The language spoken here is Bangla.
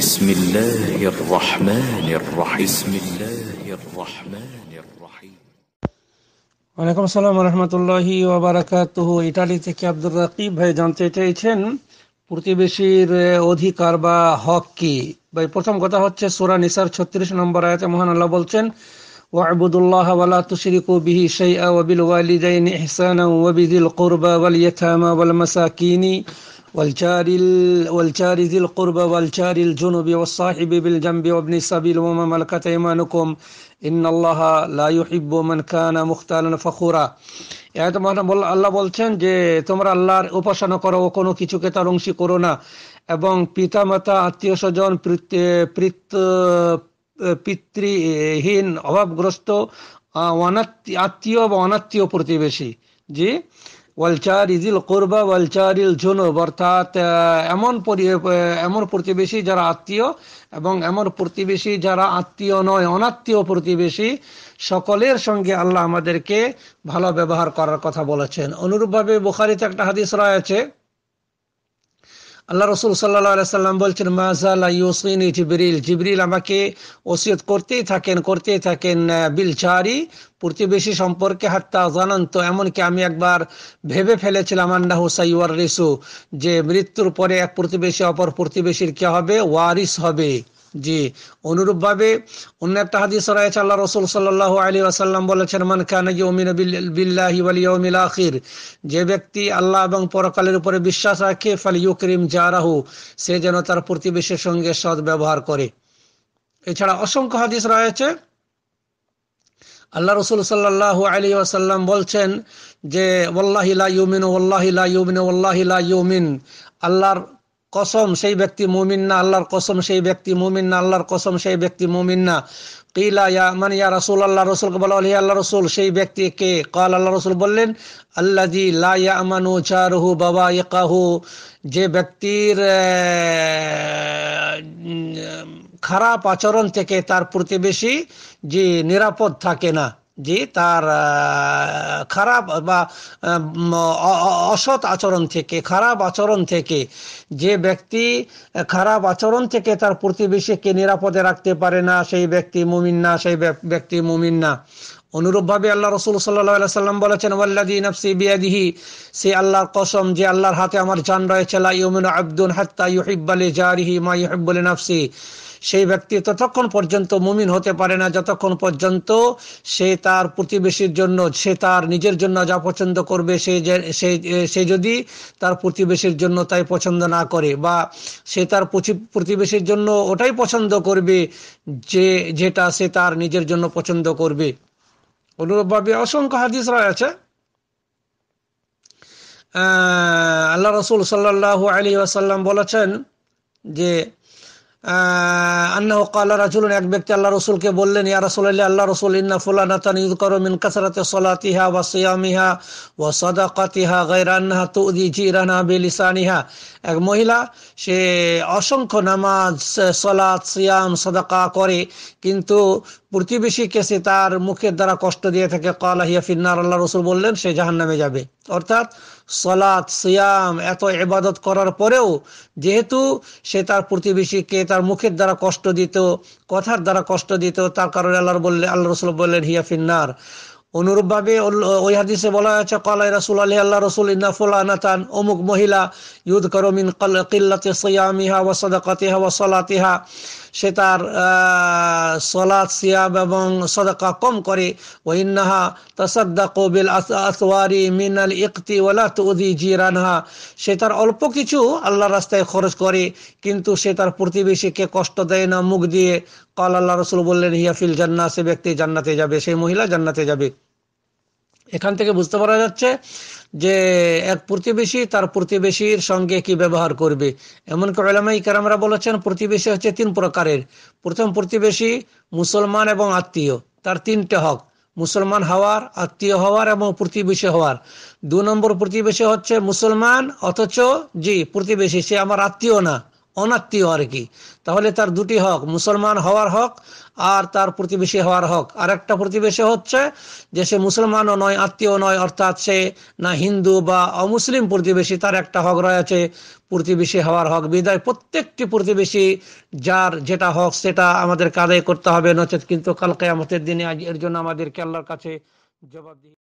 بسم الله الرحمن الرحيم بسم الله الرحمن الرحيم ওয়ালাইকুম আসসালাম রহমতুল্লাহি ওবরাকাতুহ ইটালি থেকে আব্দুর রাকিব ভাই জানতে চেয়েছেন প্রতিবেশীর অধিকার বা হক কি ভাই প্রথম কথা হচ্ছে সুরা নিসার ছত্রিশ নম্বর আয়াতে মহান আল্লাহ বলছেন واعبدوا الله ولا تشركوا به شيئا وبالوالدين إحسانا وبذي القربى واليتامى والمساكين والجار والجار ذي القربى والجار الجنب والصاحب بالجنب وابن السبيل وما ملكت ايمانكم ان الله لا يحب من كان مختالا فخورا আল্লাহ বলছেন যে তোমরা আল্লাহর উপাসনা করো ও কোনো কিছুকে তার অংশী করো না এবং পিতা মাতা আত্মীয় স্বজন পিতৃহীন অভাবগ্রস্ত আত্মীয় বা অনাত্মীয় প্রতিবেশী জি ওয়ালচার ইজিল কোরবা ওয়ালচারিল জুনুব অর্থাৎ এমন এমন প্রতিবেশী যারা আত্মীয় এবং এমন প্রতিবেশী যারা আত্মীয় নয় অনাত্মীয় প্রতিবেশী সকলের সঙ্গে আল্লাহ আমাদেরকে ভালো ব্যবহার করার কথা বলেছেন অনুরূপভাবে বুখারিতে একটা হাদিস রয়েছে আল্লাহ রসুল সাল্লাহ সাল্লাম বলছেন মাজালা ইউসিনী জিবরিল জিবরিল আমাকে ওসিয়ত করতেই থাকেন করতেই থাকেন বিল চারি প্রতিবেশী সম্পর্কে হাত্তা জানান্ত এমনকি আমি একবার ভেবে ফেলেছিলাম আন্না হুসাইওয়ার রিসু যে মৃত্যুর পরে এক প্রতিবেশী অপর প্রতিবেশীর কে হবে ওয়ারিস হবে জি অনুরূপভাবে অন্য একটা হাদিস রয়েছে আল্লাহ রসুল সাল্লাহ আলী আসাল্লাম বলেছেন মান খান বিল্লাহি আখির যে ব্যক্তি আল্লাহ এবং পরকালের উপরে বিশ্বাস রাখে ফাল ইউকরিম জারাহু সে যেন তার প্রতিবেশীর সঙ্গে সৎ ব্যবহার করে এছাড়া অসংখ্য হাদিস রয়েছে আল্লাহ রসুল সাল্লাহ আলী আসাল্লাম বলছেন যে ওল্লাহিলা ইউমিন ওল্লাহিলা ইউমিন ওল্লাহিলা ইউমিন আল্লাহর কসম সেই ব্যক্তি মুমিন না আল্লাহর কসম সেই ব্যক্তি মুমিন না আল্লাহর কসম সেই ব্যক্তি মুমিন না কিলা ইয়া মানে ইয়া রসুল আল্লাহ রসুলকে বলা হল আল্লাহ রসুল সেই ব্যক্তি কে কাল আল্লাহ রসুল বললেন আল্লাহ জি লাইয়া আমানু চারহু বাবা ইকাহু যে ব্যক্তির খারাপ আচরণ থেকে তার প্রতিবেশী যে নিরাপদ থাকে না যে তার খারাপ বা অসৎ আচরণ থেকে খারাপ আচরণ থেকে যে ব্যক্তি খারাপ আচরণ থেকে তার প্রতিবেশীকে নিরাপদে রাখতে পারে না সেই ব্যক্তি মুমিন না সেই ব্যক্তি মুমিন না অনুরূপভাবে আল্লাহ রসুল সাল্লাম বলেছেন ওয়াল্লাদি নফসি বিয়াদিহি সে আল্লাহর কসম যে আল্লাহর হাতে আমার জান রয়েছে লা ইউমিন আব্দুন হাত্তা ইউহিব্বালি জারিহি মা ইউহিব্বুলি নফসি সেই ব্যক্তি ততক্ষণ পর্যন্ত মুমিন হতে পারে না যতক্ষণ পর্যন্ত সে তার প্রতিবেশীর জন্য সে তার নিজের জন্য যা পছন্দ করবে সে সে যদি তার প্রতিবেশীর জন্য তাই পছন্দ না করে বা সে তার প্রতিবেশীর জন্য ওটাই পছন্দ করবে যে যেটা সে তার নিজের জন্য পছন্দ করবে অনুরূপভাবে অসংখ্য হাদিস রয়েছে আল্লাহ রসুল সাল্লাহ আলী আসাল্লাম বলেছেন যে আন্না কালা এক ব্যক্তি আল্লাহ রসুলকে বললেন ইয়া রাসুল আল্লাহ রসুল ইন্না ফুলানাতান ইউযকারু মিন কাসরাতি সালাতিহা ওয়া সিয়ামিহা ওয়া সাদাকাতিহা গায়রা আনহা তুদি জিরানা বিলিসানিহা এক মহিলা সে অসংখ্য নামাজ সলাত সিয়াম সাদাকা করে কিন্তু প্রতিবেশী কেসে তার মুখের দ্বারা কষ্ট দিয়ে থাকে কালা হিয়া ফিন্নার আল্লাহ রসুল বললেন সে নামে যাবে অর্থাৎ সলাদ সিয়াম এত ইবাদত করার পরেও যেহেতু সে তার প্রতিবেশীকে তার মুখের দ্বারা কষ্ট দিত কথার দ্বারা কষ্ট দিত তার কারণে আল্লাহর বললে আল্লাহ রসুল বললেন হিয়া ফিন্নার অনুরূপভাবে ওই হাদিসে বলা হয়েছে কলাই রাসুল আলহি আল্লাহ রসুল ইন্না ফুলানাতান অমুক মহিলা ইউদ করমিন কিল্লাতে সৈয়ামিহা ওয়া সদাকাতিহা ওয়া সলাতিহা সে তার সলাদ সিয়াব এবং সদাকা কম করে ওইন্নাহা তসাদ্দা কবিল আসওয়ারি মিনাল ইকতি ওলা তুদি জিরানহা সে তার অল্প কিছু আল্লাহ রাস্তায় খরচ করে কিন্তু সে তার প্রতিবেশীকে কষ্ট দেয় না মুখ দিয়ে কল আল্লাহ রসুল বললেন হিয়াফিল জান্না সে ব্যক্তি জান্নাতে যাবে সেই মহিলা জান্নাতে যাবে এখান থেকে বুঝতে পারা যাচ্ছে যে এক প্রতিবেশী তার প্রতিবেশীর সঙ্গে কি ব্যবহার করবে এমনকি ওলামাই কেরামরা বলেছেন প্রতিবেশী হচ্ছে তিন প্রকারের প্রথম প্রতিবেশী মুসলমান এবং আত্মীয় তার তিনটে হক মুসলমান হওয়ার আত্মীয় হওয়ার এবং প্রতিবেশী হওয়ার দু নম্বর প্রতিবেশী হচ্ছে মুসলমান অথচ জি প্রতিবেশী সে আমার আত্মীয় না অনাত্মীয় আর কি তাহলে তার দুটি হক মুসলমান হওয়ার হক আর তার প্রতিবেশী হওয়ার হক আর একটা প্রতিবেশী হচ্ছে যে সে মুসলমানও নয় আত্মীয় নয় অর্থাৎ সে না হিন্দু বা অমুসলিম প্রতিবেশী তার একটা হক রয়েছে প্রতিবেশী হওয়ার হক বিদায় প্রত্যেকটি প্রতিবেশী যার যেটা হক সেটা আমাদের কাদায় করতে হবে নচেত কিন্তু কালকে আমাদের দিনে আজ এর জন্য আমাদেরকে আল্লাহর কাছে জবাব